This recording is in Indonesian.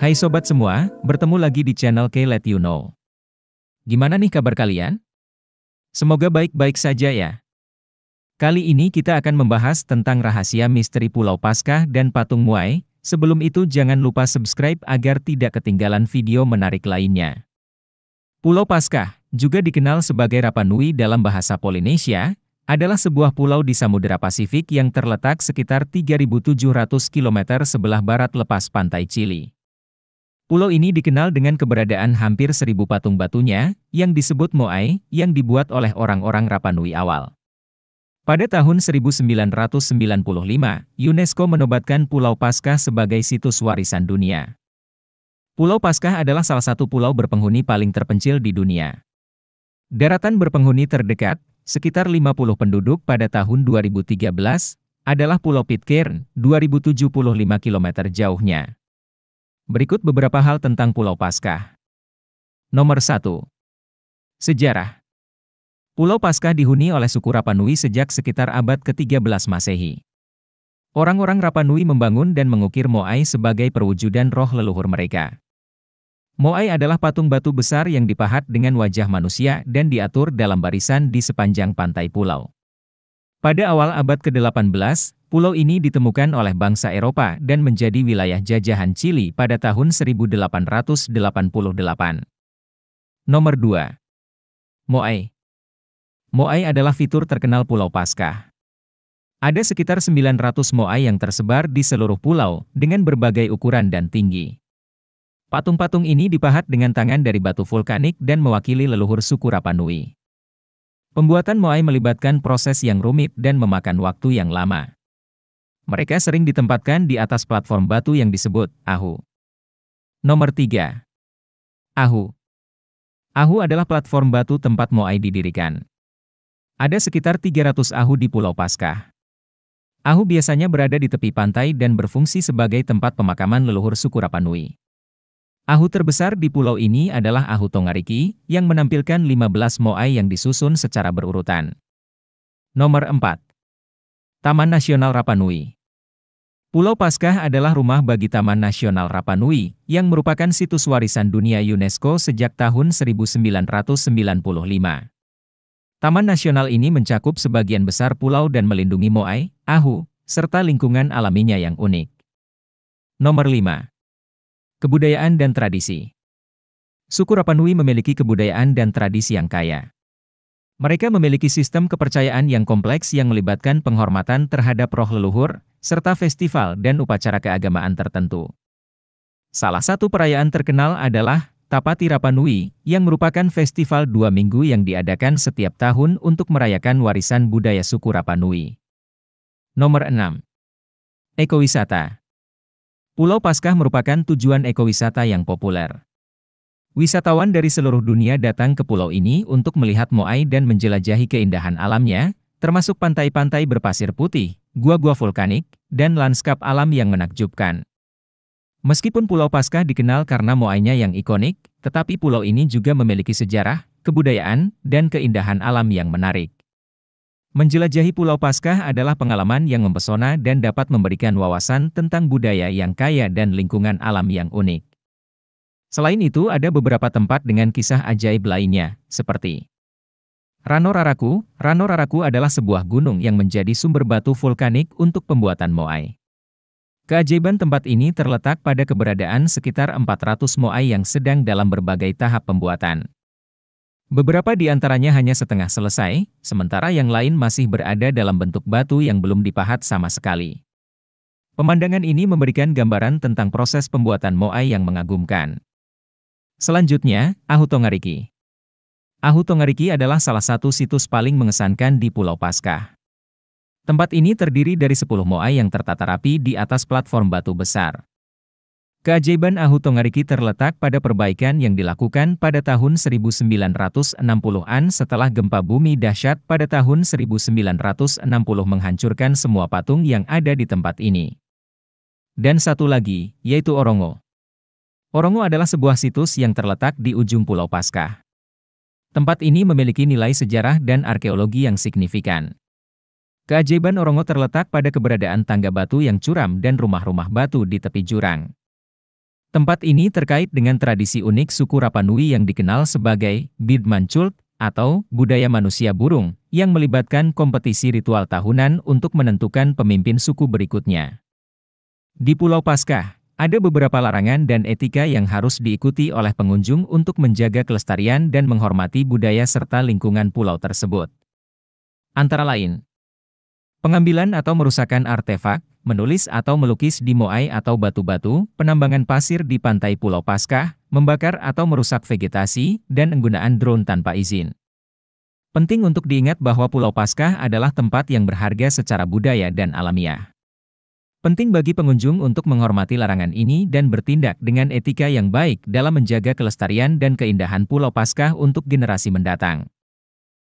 Hai sobat semua, bertemu lagi di channel K Let You Know. Gimana nih kabar kalian? Semoga baik-baik saja ya. Kali ini kita akan membahas tentang rahasia misteri Pulau Paskah dan Patung Muai. Sebelum itu jangan lupa subscribe agar tidak ketinggalan video menarik lainnya. Pulau Paskah, juga dikenal sebagai Rapanui dalam bahasa Polinesia, adalah sebuah pulau di Samudera Pasifik yang terletak sekitar 3.700 km sebelah barat lepas pantai Chili. Pulau ini dikenal dengan keberadaan hampir seribu patung batunya, yang disebut Moai, yang dibuat oleh orang-orang Rapanui awal. Pada tahun 1995, UNESCO menobatkan Pulau Paskah sebagai situs warisan dunia. Pulau Paskah adalah salah satu pulau berpenghuni paling terpencil di dunia. Daratan berpenghuni terdekat, sekitar 50 penduduk pada tahun 2013, adalah Pulau Pitcairn, 2075 km jauhnya. Berikut beberapa hal tentang Pulau Paskah. Nomor 1. Sejarah Pulau Paskah dihuni oleh suku Rapanui sejak sekitar abad ke-13 Masehi. Orang-orang Rapanui membangun dan mengukir Moai sebagai perwujudan roh leluhur mereka. Moai adalah patung batu besar yang dipahat dengan wajah manusia dan diatur dalam barisan di sepanjang pantai pulau. Pada awal abad ke-18, pulau ini ditemukan oleh bangsa Eropa dan menjadi wilayah jajahan Chili pada tahun 1888. Nomor 2. Moai Moai adalah fitur terkenal Pulau Paskah. Ada sekitar 900 Moai yang tersebar di seluruh pulau dengan berbagai ukuran dan tinggi. Patung-patung ini dipahat dengan tangan dari batu vulkanik dan mewakili leluhur suku Rapanui. Pembuatan moai melibatkan proses yang rumit dan memakan waktu yang lama. Mereka sering ditempatkan di atas platform batu yang disebut ahu. Nomor 3. Ahu. Ahu adalah platform batu tempat moai didirikan. Ada sekitar 300 ahu di Pulau Paskah. Ahu biasanya berada di tepi pantai dan berfungsi sebagai tempat pemakaman leluhur suku Rapanui. Ahu terbesar di pulau ini adalah Ahu Tongariki, yang menampilkan 15 moai yang disusun secara berurutan. Nomor 4. Taman Nasional Rapanui Pulau Paskah adalah rumah bagi Taman Nasional Rapanui, yang merupakan situs warisan dunia UNESCO sejak tahun 1995. Taman Nasional ini mencakup sebagian besar pulau dan melindungi Moai, Ahu, serta lingkungan alaminya yang unik. Nomor 5. Kebudayaan dan tradisi Suku Rapanui memiliki kebudayaan dan tradisi yang kaya. Mereka memiliki sistem kepercayaan yang kompleks yang melibatkan penghormatan terhadap roh leluhur, serta festival dan upacara keagamaan tertentu. Salah satu perayaan terkenal adalah Tapati Rapanui, yang merupakan festival dua minggu yang diadakan setiap tahun untuk merayakan warisan budaya suku Rapanui. Nomor 6. Ekowisata Pulau Paskah merupakan tujuan ekowisata yang populer. Wisatawan dari seluruh dunia datang ke pulau ini untuk melihat Moai dan menjelajahi keindahan alamnya, termasuk pantai-pantai berpasir putih, gua-gua vulkanik, dan lanskap alam yang menakjubkan. Meskipun Pulau Paskah dikenal karena Moainya yang ikonik, tetapi pulau ini juga memiliki sejarah, kebudayaan, dan keindahan alam yang menarik. Menjelajahi Pulau Paskah adalah pengalaman yang mempesona dan dapat memberikan wawasan tentang budaya yang kaya dan lingkungan alam yang unik. Selain itu, ada beberapa tempat dengan kisah ajaib lainnya, seperti Rano Raraku. Rano Raraku adalah sebuah gunung yang menjadi sumber batu vulkanik untuk pembuatan moai. Keajaiban tempat ini terletak pada keberadaan sekitar 400 moai yang sedang dalam berbagai tahap pembuatan. Beberapa di antaranya hanya setengah selesai, sementara yang lain masih berada dalam bentuk batu yang belum dipahat sama sekali. Pemandangan ini memberikan gambaran tentang proses pembuatan moai yang mengagumkan. Selanjutnya, Ahutongariki. Ahutongariki adalah salah satu situs paling mengesankan di Pulau Paskah. Tempat ini terdiri dari 10 moai yang tertata rapi di atas platform batu besar. Keajaiban Ahutongariki terletak pada perbaikan yang dilakukan pada tahun 1960-an setelah gempa bumi dahsyat pada tahun 1960 menghancurkan semua patung yang ada di tempat ini. Dan satu lagi, yaitu Orongo. Orongo adalah sebuah situs yang terletak di ujung Pulau Paskah. Tempat ini memiliki nilai sejarah dan arkeologi yang signifikan. Keajaiban Orongo terletak pada keberadaan tangga batu yang curam dan rumah-rumah batu di tepi jurang. Tempat ini terkait dengan tradisi unik suku Rapanui yang dikenal sebagai Bidmanchult atau budaya manusia burung, yang melibatkan kompetisi ritual tahunan untuk menentukan pemimpin suku berikutnya. Di Pulau Paskah, ada beberapa larangan dan etika yang harus diikuti oleh pengunjung untuk menjaga kelestarian dan menghormati budaya serta lingkungan pulau tersebut. Antara lain, pengambilan atau merusakan artefak, menulis atau melukis di Moai atau batu-batu, penambangan pasir di pantai Pulau Paskah, membakar atau merusak vegetasi, dan penggunaan drone tanpa izin. Penting untuk diingat bahwa Pulau Paskah adalah tempat yang berharga secara budaya dan alamiah. Penting bagi pengunjung untuk menghormati larangan ini dan bertindak dengan etika yang baik dalam menjaga kelestarian dan keindahan Pulau Paskah untuk generasi mendatang.